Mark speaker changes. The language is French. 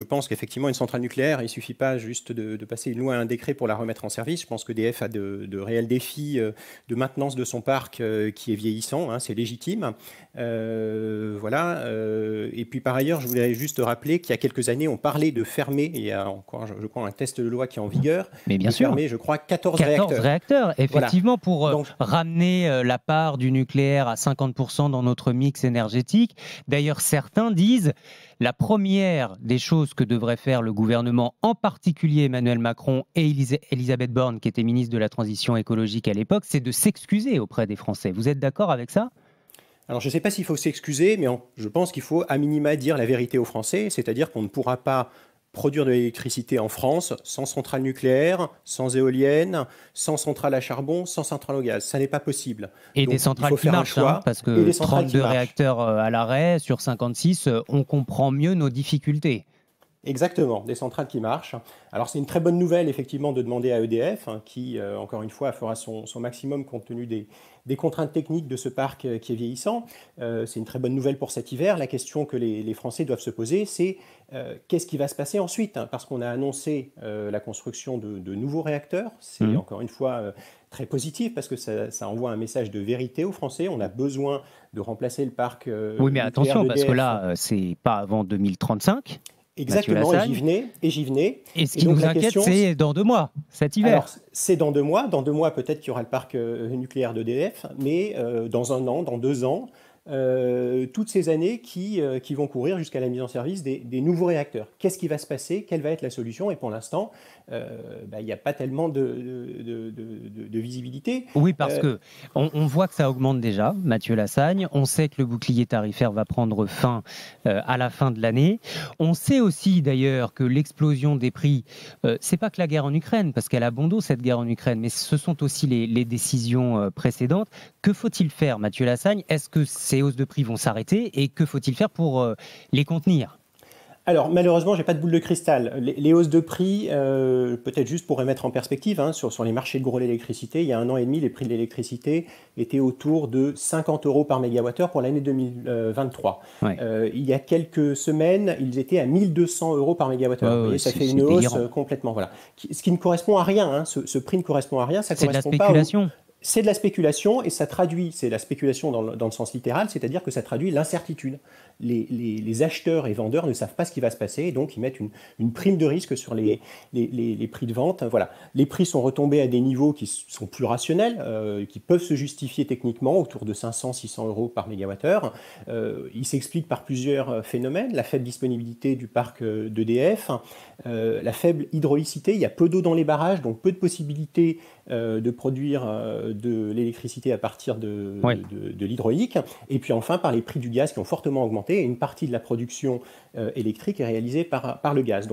Speaker 1: Je pense qu'effectivement, une centrale nucléaire, il ne suffit pas juste de, passer une loi à un décret pour la remettre en service. Je pense que DF a de, réels défis euh, de maintenance de son parc euh, qui est vieillissant, hein, c'est légitime. Euh, voilà. et puis par ailleurs, je voulais juste rappeler qu'il y a quelques années, on parlait de fermer, il y a encore, je, crois, un test de loi qui est en vigueur. Mais bien sûr. Fermer, je crois, 14, 14 réacteurs. Effectivement,
Speaker 2: pour ramener la part du nucléaire à 50% dans notre mix énergétique. D'ailleurs, certains disent la première des choses ce que devrait faire le gouvernement, en particulier Emmanuel Macron et Elisabeth Borne, qui était ministre de
Speaker 1: la Transition écologique à l'époque, c'est de s'excuser auprès des Français. Vous êtes d'accord avec ça alors je ne sais pas s'il faut s'excuser, mais je pense qu'il faut à minima dire la vérité aux Français, c'est-à-dire qu'on ne pourra pas produire de l'électricité en France sans centrale nucléaire, sans éolienne, sans centrale à charbon, sans centrale au gaz. Ça n'est pas possible. Et des centrales qui marchent, hein, parce que 32
Speaker 2: réacteurs euh, à l'arrêt sur 56, euh, on comprend mieux nos difficultés.
Speaker 1: Exactement, des centrales qui marchent. Alors c'est une très bonne nouvelle effectivement de demander à EDF, hein, qui euh, encore une fois fera son, maximum compte tenu des, contraintes techniques de ce parc euh, qui est vieillissant. Euh, c'est une très bonne nouvelle pour cet hiver. La question que les, Français doivent se poser, c'est qu'est-ce qui va se passer ensuite hein, Parce qu'on a annoncé la construction de, nouveaux réacteurs. C'est mmh. encore une fois très positif parce que ça, ça, envoie un message de vérité aux Français. On a besoin de remplacer le parc. oui, mais attention, parce que e là,
Speaker 2: c'est pas avant 2035. Exactement, et j'y
Speaker 1: venais, et j'y venais. Et ce qui nous inquiète, c'est
Speaker 2: dans deux mois, cet hiver. Alors,
Speaker 1: c'est dans deux mois. Dans deux mois, peut-être qu'il y aura le parc euh, nucléaire d'EDF, mais euh, dans un an, dans deux ans, euh, toutes ces années qui, euh, qui vont courir jusqu'à la mise en service des, nouveaux réacteurs. Qu'est-ce qui va se passer Quelle va être la solution Et pour l'instant, euh, bah, il n'y a pas tellement de, de, visibilité. Oui, parce que
Speaker 2: on, voit que ça augmente déjà, Mathieu Lassagne. On sait que le bouclier tarifaire va prendre fin à la fin de l'année. On sait aussi d'ailleurs que l'explosion des prix, c'est pas que la guerre en Ukraine, parce qu'elle a bon dos cette guerre en Ukraine, mais ce sont aussi les, les décisions précédentes. Que faut-il faire, Mathieu Lassagne Est-ce que c'est les hausses de prix vont s'arrêter et que faut-il faire pour euh, les contenir
Speaker 1: alors malheureusement, j'ai pas de boule de cristal. Les, hausses de prix, euh, peut-être juste pour remettre en perspective, hein, sur, sur, les marchés de gros l'électricité, il y a un an et demi, les prix de l'électricité étaient autour de 50 euros par mégawattheure pour l'année 2023. Euh, il y a quelques semaines, ils étaient à 1200 euros par mégawattheure. Ouais, ça fait une hausse complètement. Voilà. Ce qui ne correspond à rien. Hein, ce, prix ne correspond à rien. Ça correspond de la spéculation c'est de la spéculation et ça traduit, c'est la spéculation dans le, sens littéral, c'est-à-dire que ça traduit l'incertitude. Les, acheteurs et vendeurs ne savent pas ce qui va se passer et donc ils mettent une, prime de risque sur les, prix de vente. Voilà. Les prix sont retombés à des niveaux qui sont plus rationnels, euh, qui peuvent se justifier techniquement autour de 500-600 euros par mégawattheure. Euh, il s'explique par plusieurs euh, phénomènes, la faible disponibilité du parc euh, d'EDF, la faible hydraulicité, il y a peu d'eau dans les barrages, donc peu de possibilités de produire de l'électricité à partir de, l'hydraulique, et puis enfin par les prix du gaz qui ont fortement augmenté, et une partie de la production euh, électrique est réalisée par, par le gaz.